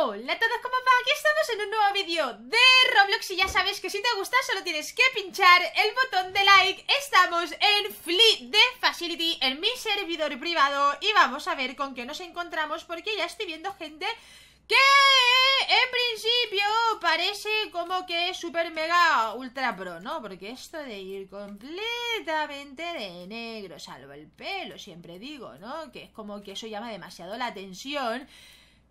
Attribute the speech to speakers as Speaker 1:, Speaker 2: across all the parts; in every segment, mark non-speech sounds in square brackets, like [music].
Speaker 1: Hola a todos, ¿cómo va? Aquí estamos en un nuevo vídeo de Roblox y ya sabes que si te gusta solo tienes que pinchar el botón de like Estamos en Fleet de Facility, en mi servidor privado y vamos a ver con qué nos encontramos porque ya estoy viendo gente que en principio parece como que es super mega ultra pro, ¿no? Porque esto de ir completamente de negro, salvo el pelo, siempre digo, ¿no? Que es como que eso llama demasiado la atención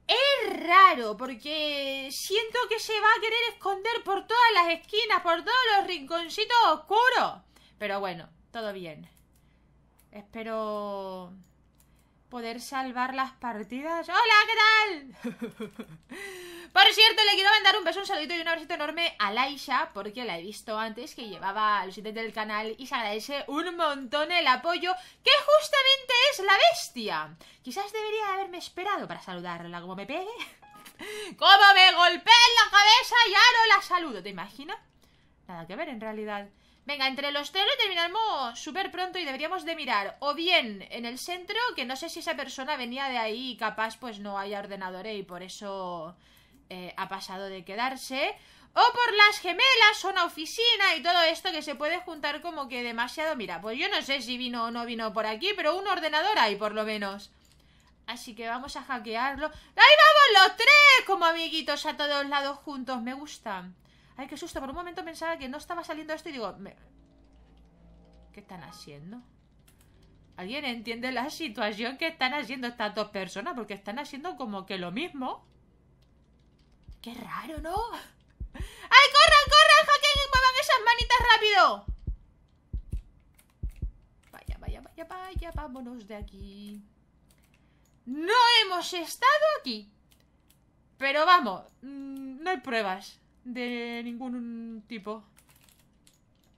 Speaker 1: es raro, porque siento que se va a querer esconder por todas las esquinas, por todos los rinconcitos oscuros. Pero bueno, todo bien. Espero poder salvar las partidas. ¡Hola! ¿Qué tal? [laughs] Por cierto, le quiero mandar un beso, un saludito y un abrazo enorme a Laisha, porque la he visto antes que llevaba Los sitio del canal y se agradece un montón el apoyo, que justamente es la bestia. Quizás debería haberme esperado para saludarla, como me pegue. [laughs] como me golpeé en la cabeza y ahora no la saludo, ¿te imaginas? Nada que ver en realidad. Venga, entre los tres lo terminamos súper pronto y deberíamos de mirar o bien en el centro, que no sé si esa persona venía de ahí y capaz pues no hay ordenador ¿eh? y por eso eh, ha pasado de quedarse, o por las gemelas, una oficina y todo esto que se puede juntar como que demasiado. Mira, pues yo no sé si vino o no vino por aquí, pero un ordenador hay por lo menos. Así que vamos a hackearlo. ¡Ahí vamos los tres! Como amiguitos a todos lados juntos, me gustan. Ay, qué susto, por un momento pensaba que no estaba saliendo esto y digo... ¿Qué están haciendo? ¿Alguien entiende la situación que están haciendo estas dos personas? Porque están haciendo como que lo mismo. Qué raro, ¿no? ¡Ay, corran, corran, Joaquín, muevan esas manitas rápido! Vaya, vaya, vaya, vaya, vámonos de aquí. No hemos estado aquí. Pero vamos, mm, no hay pruebas de ningún tipo.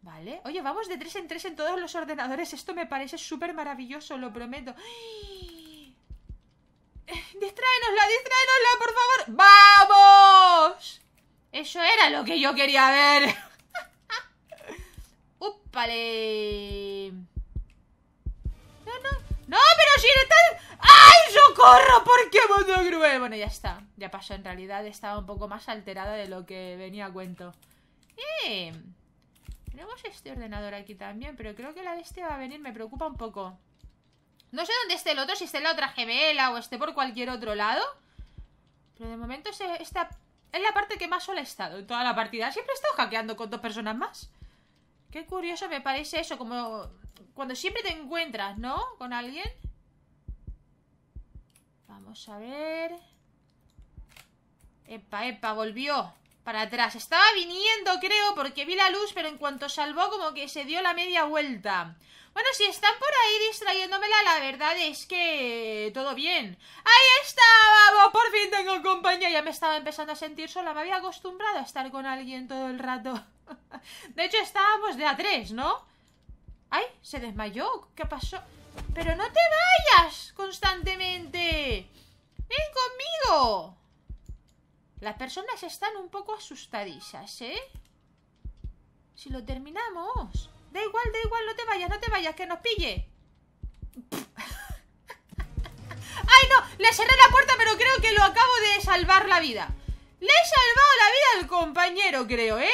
Speaker 1: Vale. Oye, vamos de tres en tres en todos los ordenadores. Esto me parece súper maravilloso, lo prometo. [gasps] ¡Distráenosla, distráenosla, por favor! ¡Vamos! Eso era lo que yo quería ver. ¡Upale! [laughs] No, no. ¡No, pero si eres tan... ¡Ay, socorro! ¿Por qué mundo cruel? Bueno, ya está. Ya pasó, en realidad estaba un poco más alterada de lo que venía a cuento. ¡Eh! Tenemos este ordenador aquí también, pero creo que la este va a venir, me preocupa un poco. No sé dónde esté el otro, si esté en la otra gemela o esté por cualquier otro lado. Pero de momento es la parte que más sola ha estado en toda la partida. Siempre he estado hackeando con dos personas más. Qué curioso me parece eso, como cuando siempre te encuentras, ¿no? Con alguien. Vamos a ver... Epa, epa, volvió para atrás. Estaba viniendo, creo, porque vi la luz, pero en cuanto salvó como que se dio la media vuelta. Bueno, si están por ahí distrayéndomela, la verdad es que eh, todo bien. ¡Ahí está! Por fin tengo compañía. Ya me estaba empezando a sentir sola. Me había acostumbrado a estar con alguien todo el rato. [laughs] De hecho, estábamos de a tres, ¿no? ¡Ay! ¿Se desmayó? ¿Qué pasó? ¡Pero no te vayas constantemente! ¡Ven conmigo! Las personas están un poco asustadizas, ¿eh? Si lo terminamos. Da igual, da igual, no te vayas, no te vayas, que nos pille. [laughs] ¡Ay, no! Le cerré la puerta, pero creo que lo acabo de salvar la vida. Le he salvado la vida al compañero, creo, ¿eh?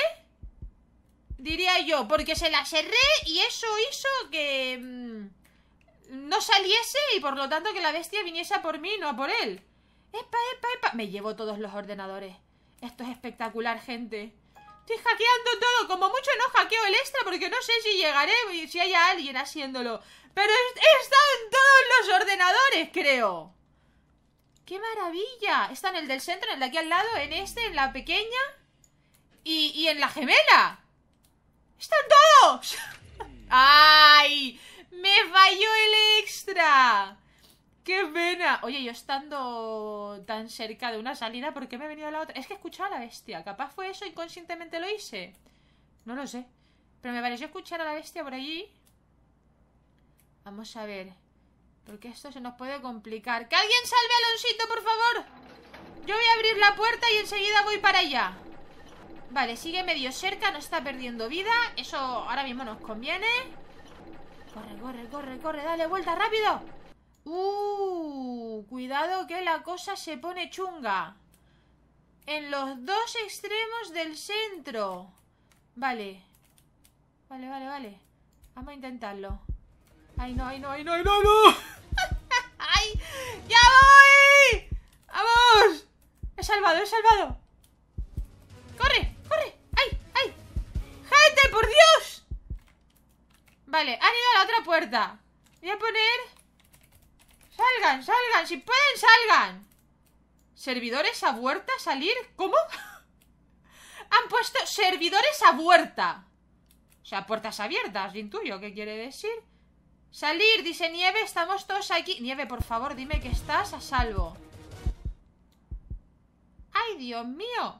Speaker 1: Diría yo, porque se la cerré y eso hizo que... Mm, no saliese y por lo tanto que la bestia viniese a por mí, no a por él. ¡Epa, epa, epa! Me llevo todos los ordenadores. Esto es espectacular, gente. Estoy hackeando todo. Como mucho no hackeo el extra porque no sé si llegaré si haya alguien haciéndolo. Pero están todos los ordenadores, creo. ¡Qué maravilla! Está en el del centro, en el de aquí al lado, en este, en la pequeña y, y en la gemela. ¡Están todos! [laughs] ¡Ay! ¡Me falló el extra! ¡Qué pena! Oye, yo estando tan cerca de una salida, ¿por qué me he venido a la otra? Es que he a la bestia. Capaz fue eso, inconscientemente lo hice. No lo sé. Pero me pareció escuchar a la bestia por allí. Vamos a ver. Porque esto se nos puede complicar. ¡Que alguien salve a Aloncito, por favor! Yo voy a abrir la puerta y enseguida voy para allá. Vale, sigue medio cerca, no está perdiendo vida. Eso ahora mismo nos conviene. Corre, corre, corre, corre. Dale vuelta, rápido. ¡Uh! Cuidado que la cosa se pone chunga. En los dos extremos del centro. Vale. Vale, vale, vale. Vamos a intentarlo. ¡Ay, no, ay, no, ay, no, ay, no, no! [laughs] ¡Ay! ¡Ya voy! ¡Vamos! ¡He salvado, he salvado! ¡Corre, corre! ¡Ay, ay! ¡Gente, por Dios! Vale, han ido a la otra puerta. Voy a poner... Salgan, salgan, si pueden, salgan ¿Servidores a huerta? ¿Salir? ¿Cómo? [laughs] Han puesto servidores a huerta O sea, puertas abiertas, intuyo, ¿qué quiere decir? Salir, dice Nieve, estamos todos aquí Nieve, por favor, dime que estás a salvo ¡Ay, Dios mío!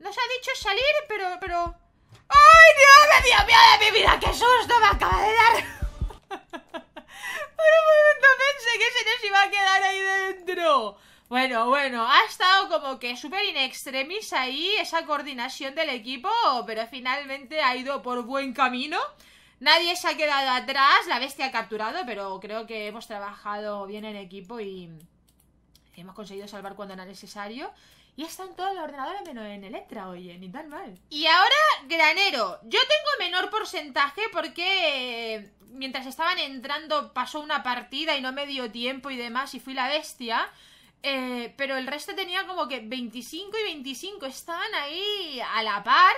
Speaker 1: Nos ha dicho salir, pero, pero... ¡Ay, Dios mío, Dios mío de mi vida! ¡Qué susto me acaba de dar! [laughs] momento pensé que se nos iba a quedar ahí dentro. Bueno, bueno, ha estado como que súper in extremis ahí esa coordinación del equipo, pero finalmente ha ido por buen camino. Nadie se ha quedado atrás, la bestia ha capturado, pero creo que hemos trabajado bien en equipo y hemos conseguido salvar cuando era necesario y está todos los ordenadores menos en Electra, oye, ni tan mal. Y ahora, granero. Yo tengo menor porcentaje porque eh, mientras estaban entrando pasó una partida y no me dio tiempo y demás y fui la bestia. Eh, pero el resto tenía como que 25 y 25 estaban ahí a la par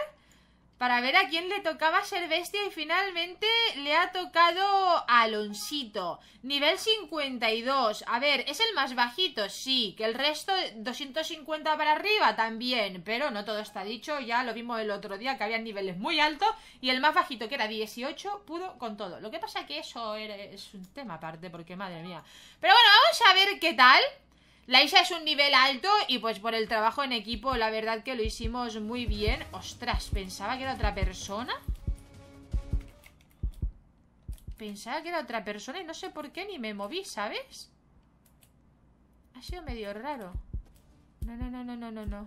Speaker 1: para ver a quién le tocaba ser bestia y finalmente le ha tocado a Alonsito, nivel 52. A ver, ¿es el más bajito? Sí, que el resto 250 para arriba también, pero no todo está dicho, ya lo vimos el otro día que había niveles muy altos y el más bajito que era 18 pudo con todo. Lo que pasa que eso es un tema aparte porque madre mía. Pero bueno, vamos a ver qué tal. La isla es un nivel alto y pues por el trabajo en equipo la verdad que lo hicimos muy bien. Ostras, pensaba que era otra persona. Pensaba que era otra persona y no sé por qué ni me moví, ¿sabes? Ha sido medio raro. No, no, no, no, no, no, no.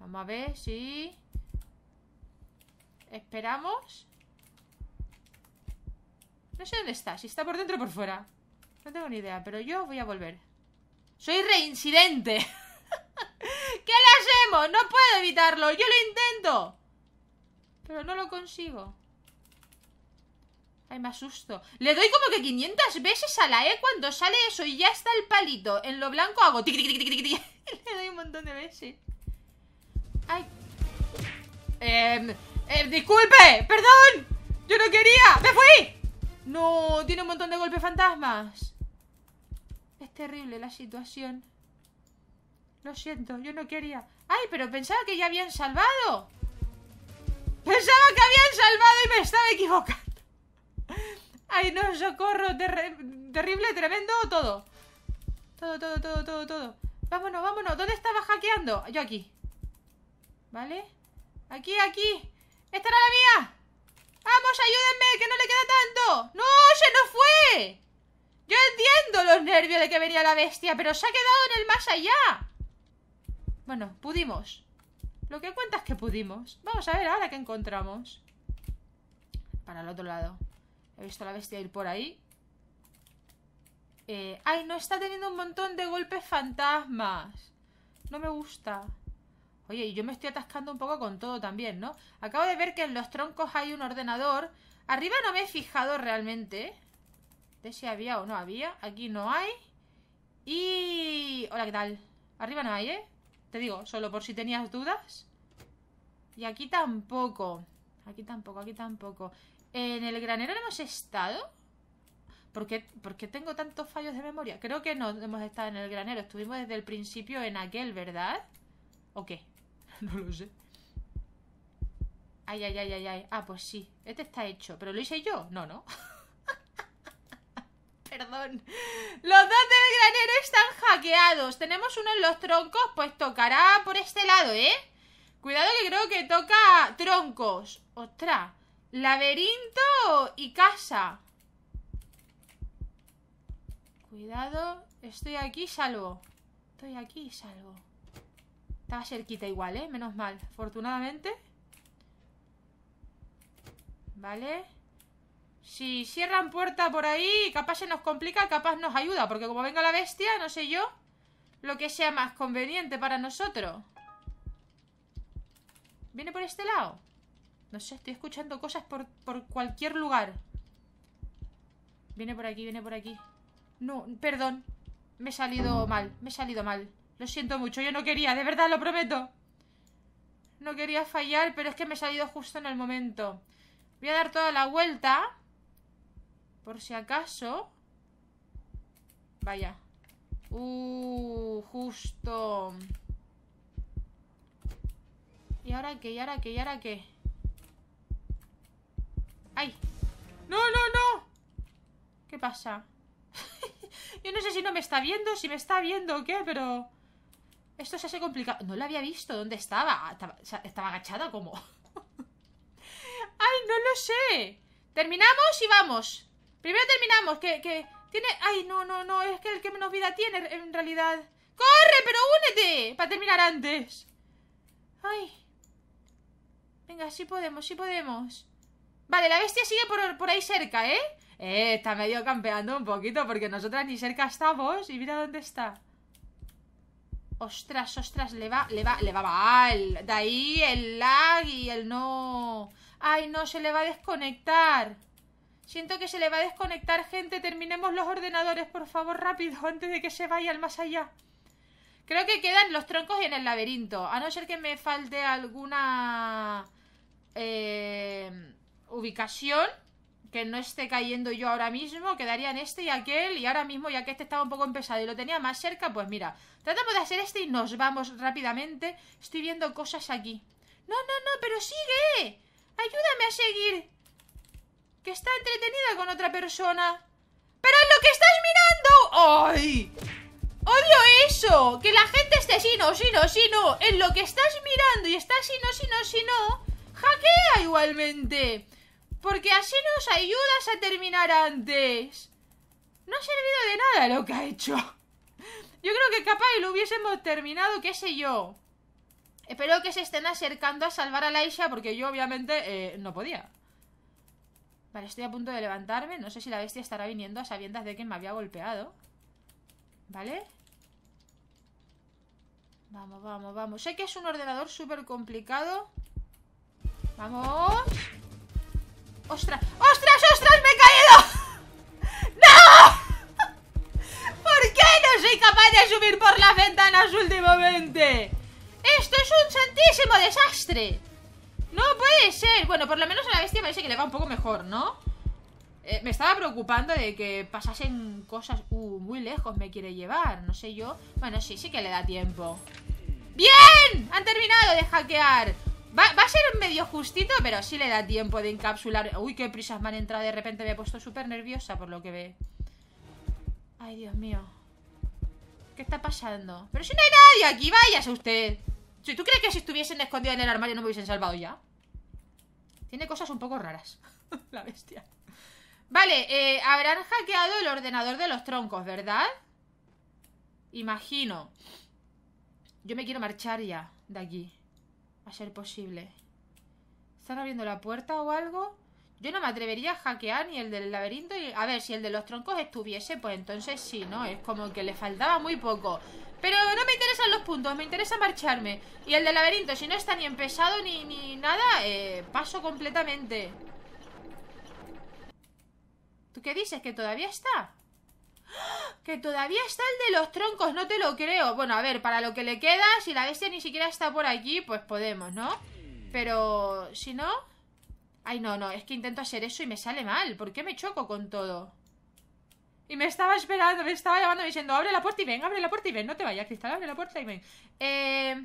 Speaker 1: Vamos a ver, sí. Esperamos. No sé dónde está, si está por dentro o por fuera. No tengo ni idea, pero yo voy a volver. Soy reincidente. ¿Qué le hacemos? No puedo evitarlo. Yo lo intento. Pero no lo consigo. Ay, me asusto. Le doy como que 500 veces a la E cuando sale eso y ya está el palito. En lo blanco hago tic, [laughs] Le doy un montón de veces. Ay. eh, disculpe, perdón. Yo no quería. ¡Me fui! No, tiene un montón de golpes fantasmas terrible la situación. Lo siento, yo no quería... ¡Ay, pero pensaba que ya habían salvado! ¡Pensaba que habían salvado y me estaba equivocando! ¡Ay, no, socorro! terrible, tremendo, todo. Todo, todo, todo, todo, todo. Vámonos, vámonos. ¿Dónde estaba hackeando? Yo aquí. ¿Vale? Aquí, aquí. ¡Esta era la mía! ¡Vamos, ayúdenme! ¡Que no le queda tanto! ¡No! ¡Se nos fue! Yo entiendo los nervios de que venía la bestia, pero se ha quedado en el más allá. Bueno, pudimos. Lo que cuenta es que pudimos. Vamos a ver ahora qué encontramos. Para el otro lado. He visto a la bestia ir por ahí. Eh, ay, no está teniendo un montón de golpes fantasmas. No me gusta. Oye, y yo me estoy atascando un poco con todo también, ¿no? Acabo de ver que en los troncos hay un ordenador. Arriba no me he fijado realmente. De si había o no había. Aquí no hay. Y... Hola, ¿qué tal? Arriba no hay, ¿eh? Te digo, solo por si tenías dudas. Y aquí tampoco. Aquí tampoco, aquí tampoco. ¿En el granero no hemos estado? ¿Por qué, tengo tantos fallos de memoria? Creo que no hemos estado en el granero. Estuvimos desde el principio en aquel, ¿verdad? ¿O qué? [laughs] no lo sé. Ay, ay, ay, ay, ay. Ah, pues sí. Este está hecho. ¿Pero lo hice yo? No, no. [laughs] Perdón. Los dos del granero están hackeados. Tenemos uno en los troncos, pues tocará por este lado, ¿eh? Cuidado que creo que toca troncos. Ostras. Laberinto y casa. Cuidado. Estoy aquí salvo. Estoy aquí salvo. Estaba cerquita igual, ¿eh? Menos mal. Afortunadamente. Vale. Si cierran puerta por ahí, capaz se nos complica, capaz nos ayuda. Porque como venga la bestia, no sé yo lo que sea más conveniente para nosotros. ¿Viene por este lado? No sé, estoy escuchando cosas por, cualquier lugar. Viene por aquí, viene por aquí. No, perdón. Me he salido mal, me he salido mal. Lo siento mucho, yo no quería, de verdad, lo prometo. No quería fallar, pero es que me he salido justo en el momento. Voy a dar toda la vuelta... Por si acaso. Vaya. Uh, justo. ¿Y ahora qué? ¿Y ahora qué? ¿Y ahora qué? ¡Ay! ¡No, no, no! ¿Qué pasa? [laughs] Yo no sé si no me está viendo, si me está viendo o qué, pero... Esto se hace complicado. No lo había visto. ¿Dónde estaba? Estaba, estaba agachada como... [laughs] ¡Ay, no lo sé! Terminamos y vamos. Primero terminamos, que, que tiene... Ay, no, no, no, es que el que menos vida tiene en realidad. ¡Corre, pero únete! Para terminar antes. Ay. Venga, si podemos, sí podemos. Vale, la bestia sigue por, por ahí cerca, ¿eh? Eh, está medio campeando un poquito porque nosotras ni cerca estamos y mira dónde está. Ostras, ostras, le va, le va, le va mal. De ahí el lag y el no. Ay, no, se le va a desconectar. Siento que se le va a desconectar, gente. Terminemos los ordenadores, por favor, rápido, antes de que se vayan más allá. Creo que quedan los troncos y en el laberinto. A no ser que me falte alguna eh, ubicación que no esté cayendo yo ahora mismo, quedaría en este y aquel, y ahora mismo, ya que este estaba un poco empezado y lo tenía más cerca, pues mira, tratamos de hacer este y nos vamos rápidamente. Estoy viendo cosas aquí. No, no, no, pero sigue. Ayúdame a seguir que está entretenida con otra persona. ¡Pero en lo que estás mirando! ¡Ay! ¡Odio eso! Que la gente esté si no, si no, si no. En lo que estás mirando y está si no, si no, si no. Hackea igualmente. Porque así nos ayudas a terminar antes. No ha servido de nada lo que ha hecho. Yo creo que capaz lo hubiésemos terminado, qué sé yo. Espero que se estén acercando a salvar a Laisha porque yo obviamente eh, no podía. Vale, estoy a punto de levantarme. No sé si la bestia estará viniendo a sabiendas de que me había golpeado. ¿Vale? Vamos, vamos, vamos. Sé que es un ordenador súper complicado. Vamos. ¡Ostras! ¡Ostras, ostras! ¡Me he caído! [laughs] ¡No! [laughs] ¿Por qué no soy capaz de subir por las ventanas últimamente? ¡Esto es un santísimo desastre! ¡No puedo! bueno, por lo menos a la bestia parece que le va un poco mejor, ¿no? Eh, me estaba preocupando de que pasasen cosas... Uh, muy lejos me quiere llevar, no sé yo. Bueno, sí, sí que le da tiempo. ¡Bien! Han terminado de hackear. Va, a ser medio justito, pero sí le da tiempo de encapsular. Uy, qué prisas me han entrado. De repente me he puesto súper nerviosa por lo que ve. Ay, Dios mío. ¿Qué está pasando? Pero si no hay nadie aquí, váyase usted. Si tú crees que si estuviesen escondidos en el armario no me hubiesen salvado ya. Tiene cosas un poco raras. [laughs] la bestia. Vale, eh, habrán hackeado el ordenador de los troncos, ¿verdad? Imagino. Yo me quiero marchar ya de aquí. A ser posible. ¿Están abriendo la puerta o algo? Yo no me atrevería a hackear ni el del laberinto. Y... A ver, si el de los troncos estuviese, pues entonces sí, ¿no? Es como que le faltaba muy poco. Pero no me interesan los puntos, me interesa marcharme. Y el del laberinto, si no está ni empezado ni, ni nada, eh, paso completamente. ¿Tú qué dices? ¿Que todavía está? ¡Ah! Que todavía está el de los troncos, no te lo creo. Bueno, a ver, para lo que le queda, si la bestia ni siquiera está por aquí, pues podemos, ¿no? Pero si no, Ay, no, no, es que intento hacer eso y me sale mal. ¿Por qué me choco con todo? Y me estaba esperando, me estaba llamando diciendo, abre la puerta y ven, abre la puerta y ven. No te vayas, Cristal, abre la puerta y ven. Eh...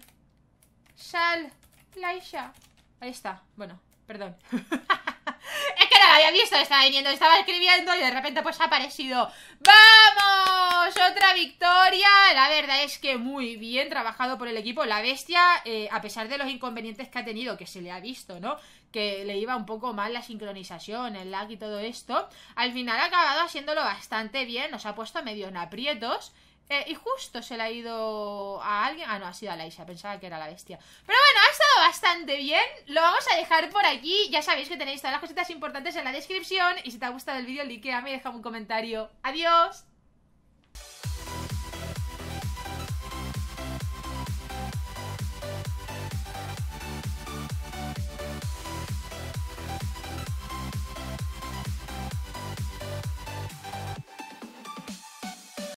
Speaker 1: Sal, Laisha. Ahí está, bueno, perdón. [laughs] es que no la había visto, estaba viniendo, estaba escribiendo y de repente pues ha aparecido. ¡Vamos! Otra victoria. La verdad es que muy bien trabajado por el equipo. La bestia, eh, a pesar de los inconvenientes que ha tenido, que se le ha visto, ¿no? que le iba un poco mal la sincronización, el lag y todo esto, al final ha acabado haciéndolo bastante bien, nos ha puesto medio en aprietos. Eh, y justo se le ha ido a alguien. Ah, no, ha sido a Laisha, pensaba que era la bestia. Pero bueno, ha estado bastante bien. Lo vamos a dejar por aquí. Ya sabéis que tenéis todas las cositas importantes en la descripción. Y si te ha gustado el vídeo, likeame y déjame un comentario. ¡Adiós!